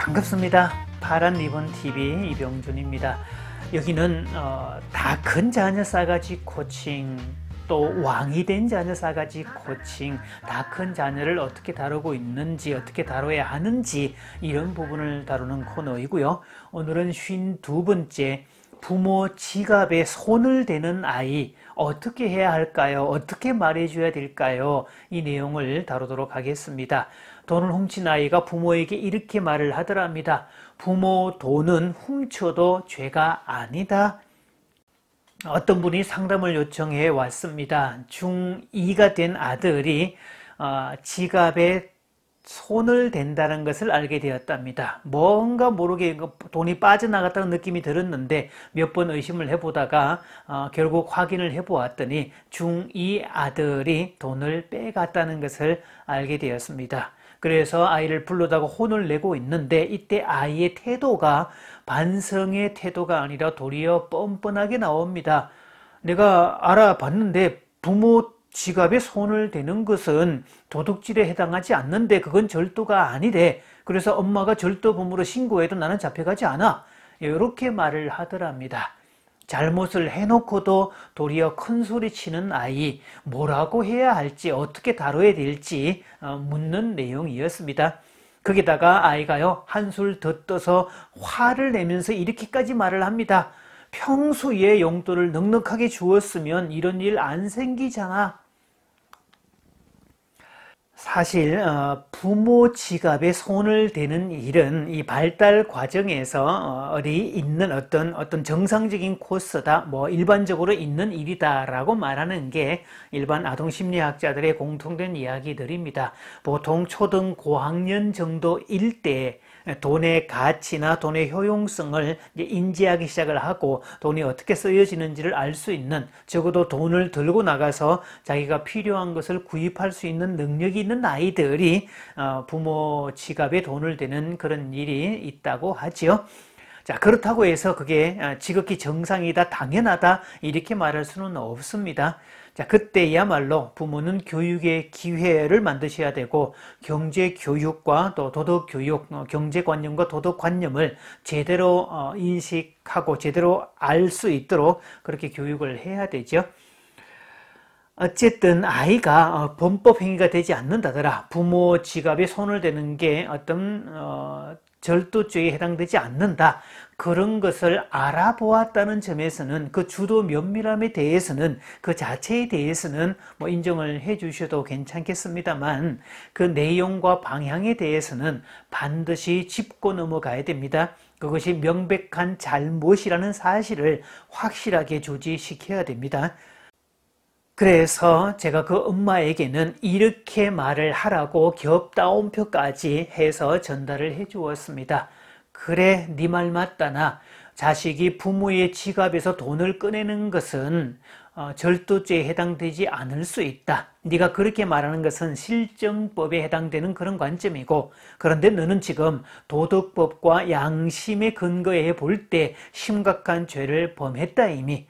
반갑습니다. 파란 리본 TV 이병준입니다. 여기는 어, 다 큰 자녀 싸가지 코칭 또 왕이 된 자녀 싸가지 코칭 다 큰 자녀를 어떻게 다루고 있는지 어떻게 다뤄야 하는지 이런 부분을 다루는 코너이고요. 오늘은 52번째 부모 지갑에 손을 대는 아이 어떻게 해야 할까요? 어떻게 말해줘야 될까요? 이 내용을 다루도록 하겠습니다. 돈을 훔친 아이가 부모에게 이렇게 말을 하더랍니다. 부모 돈은 훔쳐도 죄가 아니다. 어떤 분이 상담을 요청해 왔습니다. 중2가 된 아들이 어, 지갑에 손을 댄다는 것을 알게 되었답니다. 뭔가 모르게 돈이 빠져나갔다는 느낌이 들었는데 몇 번 의심을 해보다가 어, 결국 확인을 해보았더니 중2 아들이 돈을 빼갔다는 것을 알게 되었습니다. 그래서 아이를 불러다가 혼을 내고 있는데 이때 아이의 태도가 반성의 태도가 아니라 도리어 뻔뻔하게 나옵니다. 내가 알아봤는데 부모 지갑에 손을 대는 것은 도둑질에 해당하지 않는데 그건 절도가 아니래. 그래서 엄마가 절도범으로 신고해도 나는 잡혀가지 않아. 이렇게 말을 하더랍니다. 잘못을 해놓고도 도리어 큰 소리치는 아이, 뭐라고 해야 할지, 어떻게 다뤄야 될지 어, 묻는 내용이었습니다. 거기다가 아이가요, 한술 더 떠서 화를 내면서 이렇게까지 말을 합니다. 평소에 용돈을 넉넉하게 주었으면 이런 일 안 생기잖아. 사실 어, 부모 지갑에 손을 대는 일은 이 발달 과정에서 어, 어디 있는 어떤 어떤 정상적인 코스다, 뭐 일반적으로 있는 일이다라고 말하는 게 일반 아동 심리학자들의 공통된 이야기들입니다. 보통 초등 고학년 정도일 때 돈의 가치나 돈의 효용성을 인지하기 시작을 하고 돈이 어떻게 쓰여지는지를 알 수 있는 적어도 돈을 들고 나가서 자기가 필요한 것을 구입할 수 있는 능력이 있는 아이들이 어, 부모 지갑에 돈을 대는 그런 일이 있다고 하지요. 자, 그렇다고 해서 그게 어, 지극히 정상이다, 당연하다, 이렇게 말할 수는 없습니다. 자, 그때야말로 부모는 교육의 기회를 만드셔야 되고, 경제 교육과 또 도덕 교육, 어, 경제관념과 도덕관념을 제대로 인식하고 제대로 알 수 있도록 그렇게 교육을 해야 되죠. 어쨌든 아이가 어, 범법 행위가 되지 않는다더라 부모 지갑에 손을 대는 게 어떤 어, 절도죄에 해당되지 않는다 그런 것을 알아보았다는 점에서는 그 주도 면밀함에 대해서는 그 자체에 대해서는 뭐 인정을 해 주셔도 괜찮겠습니다만 그 내용과 방향에 대해서는 반드시 짚고 넘어가야 됩니다. 그것이 명백한 잘못이라는 사실을 확실하게 조지시켜야 됩니다. 그래서 제가 그 엄마에게는 이렇게 말을 하라고 겹다운표까지 해서 전달을 해 주었습니다. 그래, 네 말 맞다나. 자식이 부모의 지갑에서 돈을 꺼내는 것은 어, 절도죄에 해당되지 않을 수 있다. 네가 그렇게 말하는 것은 실정법에 해당되는 그런 관점이고 그런데 너는 지금 도덕법과 양심의 근거에 볼 때 심각한 죄를 범했다 이미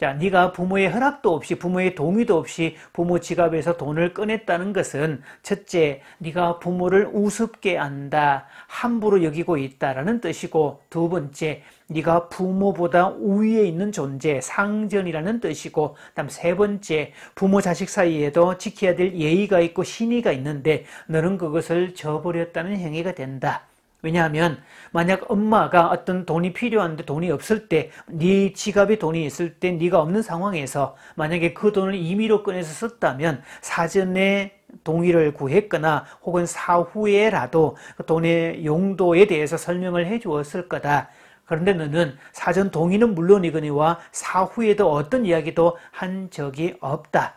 자, 네가 부모의 허락도 없이 부모의 동의도 없이 부모 지갑에서 돈을 꺼냈다는 것은 첫째, 네가 부모를 우습게 안다, 함부로 여기고 있다라는 뜻이고 두 번째, 네가 부모보다 우위에 있는 존재, 상전이라는 뜻이고 그다음 세 번째, 부모 자식 사이에도 지켜야 될 예의가 있고 신의가 있는데 너는 그것을 저버렸다는 행위가 된다. 왜냐하면 만약 엄마가 어떤 돈이 필요한데 돈이 없을 때, 네 지갑에 돈이 있을 때 네가 없는 상황에서 만약에 그 돈을 임의로 꺼내서 썼다면 사전에 동의를 구했거나 혹은 사후에라도 그 돈의 용도에 대해서 설명을 해 주었을 거다. 그런데 너는 사전 동의는 물론이거니와 사후에도 어떤 이야기도 한 적이 없다.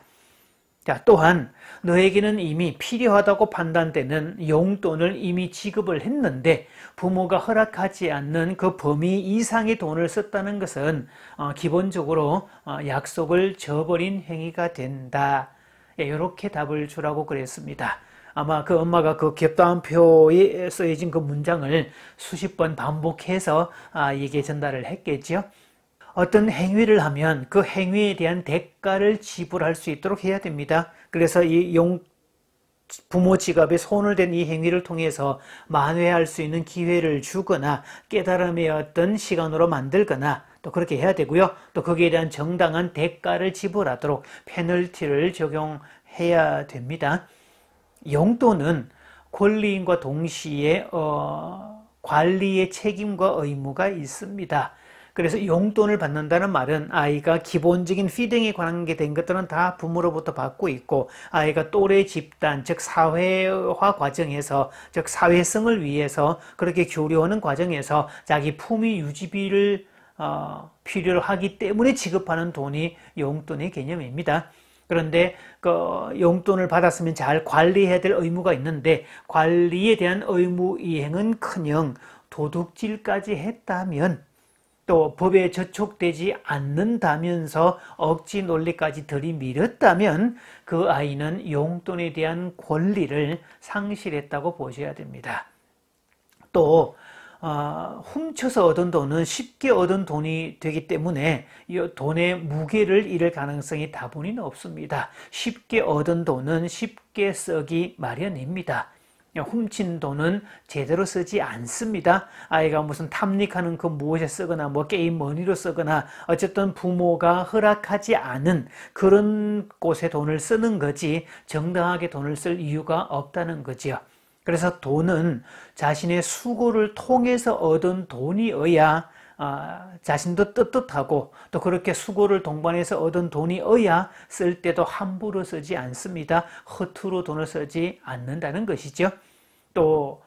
자, 또한 너에게는 이미 필요하다고 판단되는 용돈을 이미 지급을 했는데 부모가 허락하지 않는 그 범위 이상의 돈을 썼다는 것은 어, 기본적으로 어, 약속을 저버린 행위가 된다. 이렇게 예, 답을 주라고 그랬습니다. 아마 그 엄마가 그 겹다운표에 써진그 문장을 수십 번 반복해서 아, 이게 전달을 했겠지요. 어떤 행위를 하면 그 행위에 대한 대가를 지불할 수 있도록 해야 됩니다. 그래서 이 용, 부모 지갑에 손을 댄 이 행위를 통해서 만회할 수 있는 기회를 주거나 깨달음의 어떤 시간으로 만들거나 또 그렇게 해야 되고요. 또 거기에 대한 정당한 대가를 지불하도록 페널티를 적용해야 됩니다. 용돈은 권리인과 동시에 어, 관리의 책임과 의무가 있습니다. 그래서 용돈을 받는다는 말은 아이가 기본적인 피딩에 관계된 것들은 다 부모로부터 받고 있고 아이가 또래 집단 즉 사회화 과정에서 즉 사회성을 위해서 그렇게 교류하는 과정에서 자기 품위 유지비를 어, 필요하기 로 때문에 지급하는 돈이 용돈의 개념입니다. 그런데 그 용돈을 받았으면 잘 관리해야 될 의무가 있는데 관리에 대한 의무 이행은 커녕 도둑질까지 했다면 또 법에 저촉되지 않는다면서 억지 논리까지 들이밀었다면 그 아이는 용돈에 대한 권리를 상실했다고 보셔야 됩니다. 또 어, 훔쳐서 얻은 돈은 쉽게 얻은 돈이 되기 때문에 이 돈의 무게를 잃을 가능성이 다분히 없습니다. 쉽게 얻은 돈은 쉽게 쓰기 마련입니다. 예, 훔친 돈은 제대로 쓰지 않습니다. 아이가 무슨 탐닉하는 그 무엇에 쓰거나 뭐 게임 머니로 쓰거나 어쨌든 부모가 허락하지 않은 그런 곳에 돈을 쓰는 거지 정당하게 돈을 쓸 이유가 없다는 거지요. 그래서 돈은 자신의 수고를 통해서 얻은 돈이어야 아, 자신도 떳떳하고 또 그렇게 수고를 동반해서 얻은 돈이 어야 쓸 때도 함부로 쓰지 않습니다. 허투루 돈을 쓰지 않는다는 것이죠. 또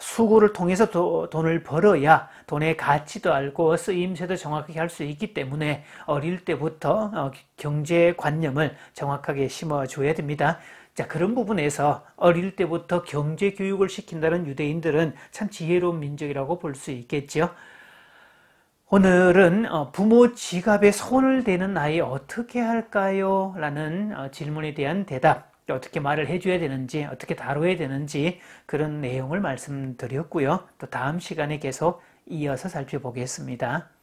수고를 통해서 도, 돈을 벌어야 돈의 가치도 알고 쓰임새도 정확하게 할 수 있기 때문에 어릴 때부터 어, 경제관념을 정확하게 심어줘야 됩니다. 자, 그런 부분에서 어릴 때부터 경제 교육을 시킨다는 유대인들은 참 지혜로운 민족이라고 볼 수 있겠죠. 오늘은 어, 부모 지갑에 손을 대는 아이 어떻게 할까요? 라는 어, 질문에 대한 대답, 어떻게 말을 해줘야 되는지, 어떻게 다뤄야 되는지 그런 내용을 말씀드렸고요. 또 다음 시간에 계속 이어서 살펴보겠습니다.